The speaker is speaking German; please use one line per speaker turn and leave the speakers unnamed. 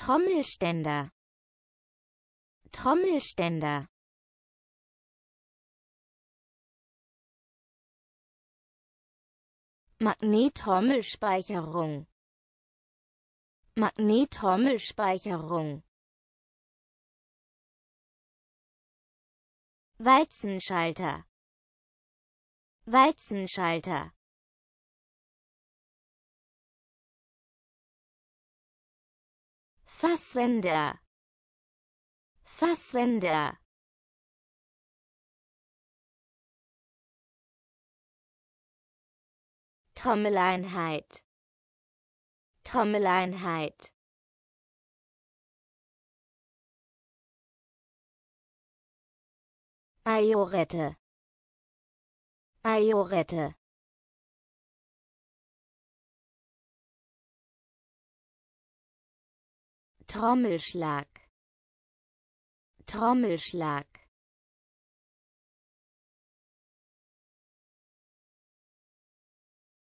Trommelständer Trommelständer Magnettrommelspeicherung Magnettrommelspeicherung Walzenschalter Walzenschalter Fasswender Fasswender Trommeleinheit Trommeleinheit Ajorette Ajorette Trommelschlag Trommelschlag